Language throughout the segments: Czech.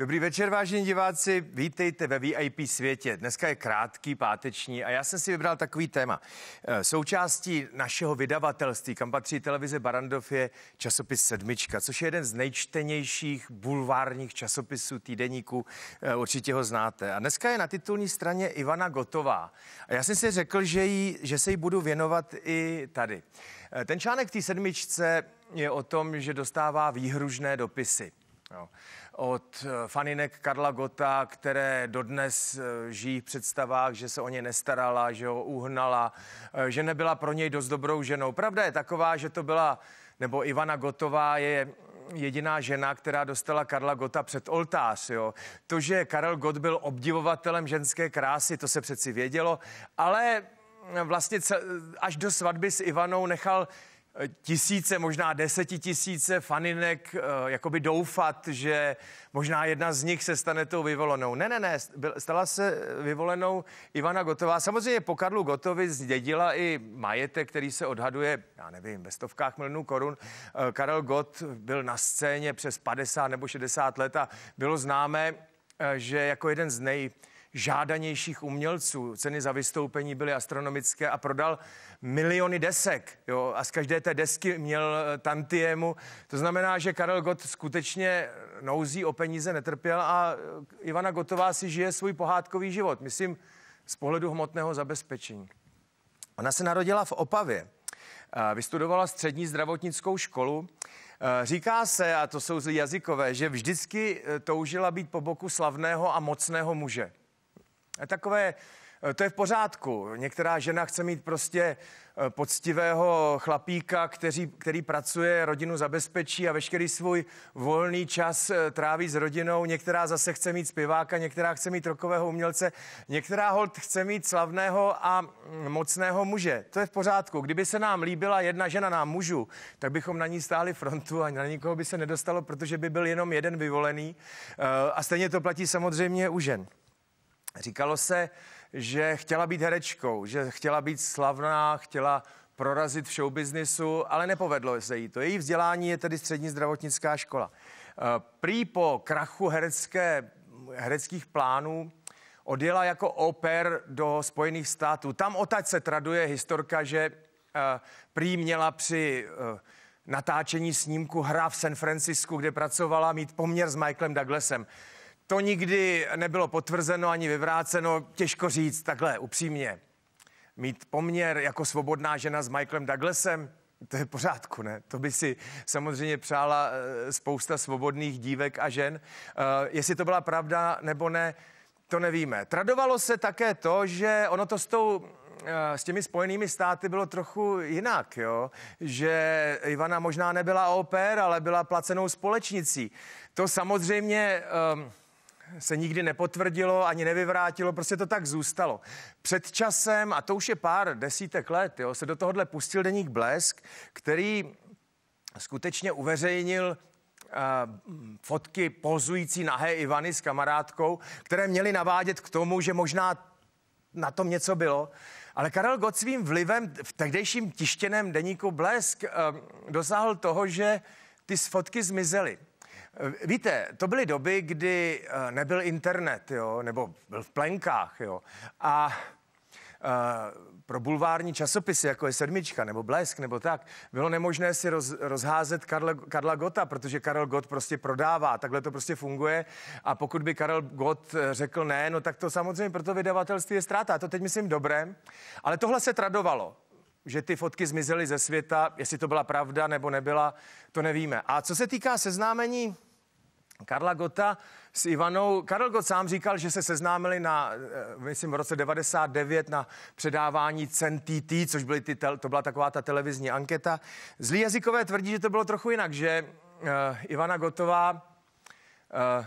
Dobrý večer, vážení diváci, vítejte ve VIP světě. Dneska je krátký, páteční a já jsem si vybral takový téma. Eh, součástí našeho vydavatelství, kam patří televize Barandov, je časopis Sedmička, což je jeden z nejčtenějších bulvárních časopisů týdeníku. Eh, určitě ho znáte. A dneska je na titulní straně Ivana Gotová. A já jsem si řekl, že, jí, že se jí budu věnovat i tady. Eh, ten článek v té sedmičce je o tom, že dostává výhružné dopisy. Jo. Od eh, faninek Karla Gota, které dodnes eh, žijí v představách, že se o ně nestarala, že ho uhnala, eh, že nebyla pro něj dost dobrou ženou. Pravda je taková, že to byla, nebo Ivana Gotová je jediná žena, která dostala Karla Gota před oltář. Jo. To, že Karel Gott byl obdivovatelem ženské krásy, to se přeci vědělo, ale vlastně až do svatby s Ivanou nechal tisíce, možná desetitisíce faninek eh, jakoby doufat, že možná jedna z nich se stane tou vyvolenou. Ne, ne, ne, stala se vyvolenou Ivana Gotová. Samozřejmě po Karlu Gotovi zdědila i majetek, který se odhaduje, já nevím, ve stovkách milionů korun. Eh, Karel Gott byl na scéně přes 50 nebo 60 let a bylo známé, eh, že jako jeden z nej žádanějších umělců. Ceny za vystoupení byly astronomické a prodal miliony desek. Jo? A z každé té desky měl eh, tantiemu. To znamená, že Karel Gott skutečně nouzí o peníze netrpěl a eh, Ivana Gotová si žije svůj pohádkový život. Myslím, z pohledu hmotného zabezpečení. Ona se narodila v Opavě. Eh, vystudovala střední zdravotnickou školu. Říká se, a to jsou zlí jazykové, že vždycky toužila být po boku slavného a mocného muže takové, eh, to je v pořádku. Některá žena chce mít prostě eh, poctivého chlapíka, který, který pracuje, rodinu zabezpečí a veškerý svůj volný čas eh, tráví s rodinou. Některá zase chce mít zpěváka, některá chce mít rokového umělce, některá hold chce mít slavného a mm, mocného muže. To je v pořádku. Kdyby se nám líbila jedna žena nám mužů, tak bychom na ní stáli frontu a na nikoho by se nedostalo, protože by byl jenom jeden vyvolený. A stejně to platí samozřejmě u žen. Říkalo se, že chtěla být herečkou, že chtěla být slavná, chtěla prorazit v showbiznisu, ale nepovedlo se jí to. Její vzdělání je tedy střední zdravotnická škola. Eh, prý po krachu herecké, hereckých plánů odjela jako oper do Spojených států. Tam otač se traduje historka, že eh, prý měla při eh, natáčení snímku hra v San Francisku, kde pracovala, mít poměr s Michaelem Douglasem. To nikdy nebylo potvrzeno ani vyvráceno, těžko říct takhle upřímně. Mít poměr jako svobodná žena s Michaelem Douglasem, to je pořádku, ne? To by si samozřejmě přála eh, spousta svobodných dívek a žen. Eh, jestli to byla pravda nebo ne, to nevíme. Tradovalo se také to, že ono to s tou eh, s těmi spojenými státy bylo trochu jinak, jo? že Ivana možná nebyla pair, ale byla placenou společnicí. To samozřejmě um, se nikdy nepotvrdilo ani nevyvrátilo, prostě to tak zůstalo. Před časem, a to už je pár desítek let, jo, se do tohohle pustil deník Blesk, který skutečně uveřejnil eh, fotky pozující nahé Ivany s kamarádkou, které měly navádět k tomu, že možná na tom něco bylo. Ale Karel Gott svým vlivem v tehdejším tištěném deníku Blesk eh, dosáhl toho, že ty fotky zmizely. Eh, víte, to byly doby, kdy eh, nebyl internet, jo, nebo byl v plenkách, jo. A eh, pro bulvární časopisy, jako je Sedmička nebo Blesk nebo tak, bylo nemožné si roz, rozházet Karla, Karla Gota, protože Karel Gott prostě prodává, takhle to prostě funguje a pokud by Karel Gott řekl ne, no tak to samozřejmě pro to vydavatelství je ztráta. A to teď myslím dobré, ale tohle se tradovalo že ty fotky zmizely ze světa, jestli to byla pravda nebo nebyla, to nevíme. A co se týká seznámení Karla Gota s Ivanou. Karel Gott sám říkal, že se seznámili na, eh, myslím, v roce 99 na předávání Cen TT, což byly ty, to byla taková ta televizní anketa. Zlí jazykové tvrdí, že to bylo trochu jinak, že uh, Ivana Gotová uh, eh,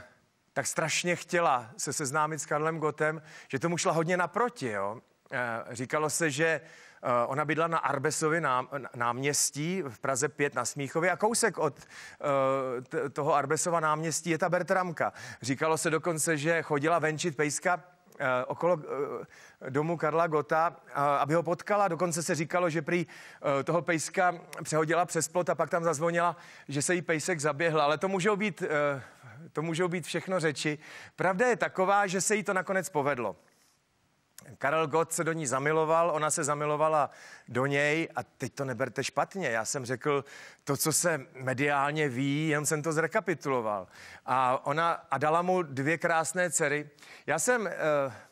tak strašně chtěla se seznámit s Karlem Gotem, že tomu šla hodně naproti. Jo? Uh, říkalo se, že uh, Eh, ona bydla na Arbesově náměstí v Praze 5 na Smíchově a kousek od eh, toho Arbesova náměstí je ta Bertramka. Říkalo se dokonce, že chodila venčit pejska eh, okolo domu Karla Gota, aby ho potkala. Dokonce se říkalo, že prý toho pejska přehodila přes plot a pak tam zazvonila, že se jí pejsek zaběhl. Ale to můžou být, to můžou být všechno řeči. Pravda je taková, že se jí to nakonec povedlo. Karel Gott se do ní zamiloval, ona se zamilovala do něj a teď to neberte špatně. Já jsem řekl to, co se mediálně ví, jen jsem to zrekapituloval. A ona a dala mu dvě krásné dcery. Já jsem e,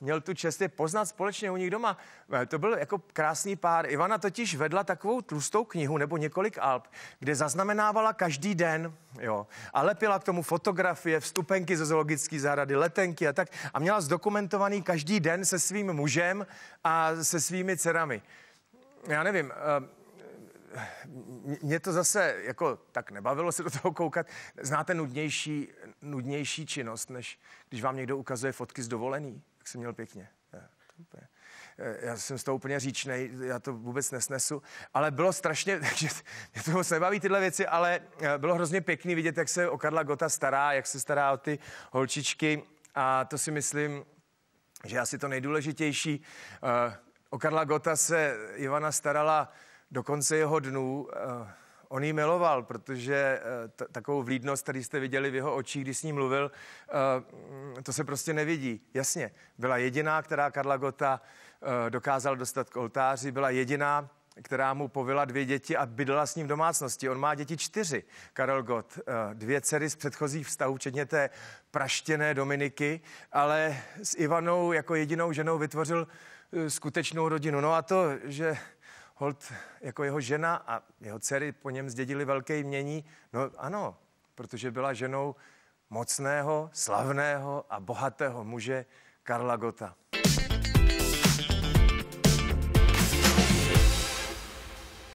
měl tu čest je poznat společně u nich doma. Eh, to byl jako krásný pár. Ivana totiž vedla takovou tlustou knihu nebo několik alb, kde zaznamenávala každý den jo, a lepila k tomu fotografie, vstupenky ze zoologické zahrady, letenky a tak. A měla zdokumentovaný každý den se svým mužem a se svými dcerami. Já nevím, eh, mě to zase jako tak nebavilo se do toho koukat. Znáte nudnější, nudnější činnost, než když vám někdo ukazuje fotky z dovolený? Tak jsem měl pěkně. Já eh, jsem z toho úplně říčnej, já to vůbec nesnesu, ale bylo strašně, takže mě to moc nebaví tyhle věci, ale eh, bylo hrozně pěkný vidět, jak se o Karla Gota stará, jak se stará o ty holčičky a to si myslím, že asi to nejdůležitější. Eh, o Karla Gota se Ivana starala do konce jeho dnů. Eh, on ji miloval, protože eh, t- takovou vlídnost, který jste viděli v jeho očích, když s ním mluvil, to se prostě nevidí. Jasně, byla jediná, která Karla Gota dokázal dostat k oltáři, byla jediná, která mu povila dvě děti a bydlela s ním v domácnosti. On má děti čtyři, Karel Gott, eh, dvě dcery z předchozích vztahů, včetně té praštěné Dominiky, ale s Ivanou jako jedinou ženou vytvořil eh, skutečnou rodinu. No a to, že Holt jako jeho žena a jeho dcery po něm zdědili velké mění, no ano, protože byla ženou mocného, slavného a bohatého muže Karla Gota.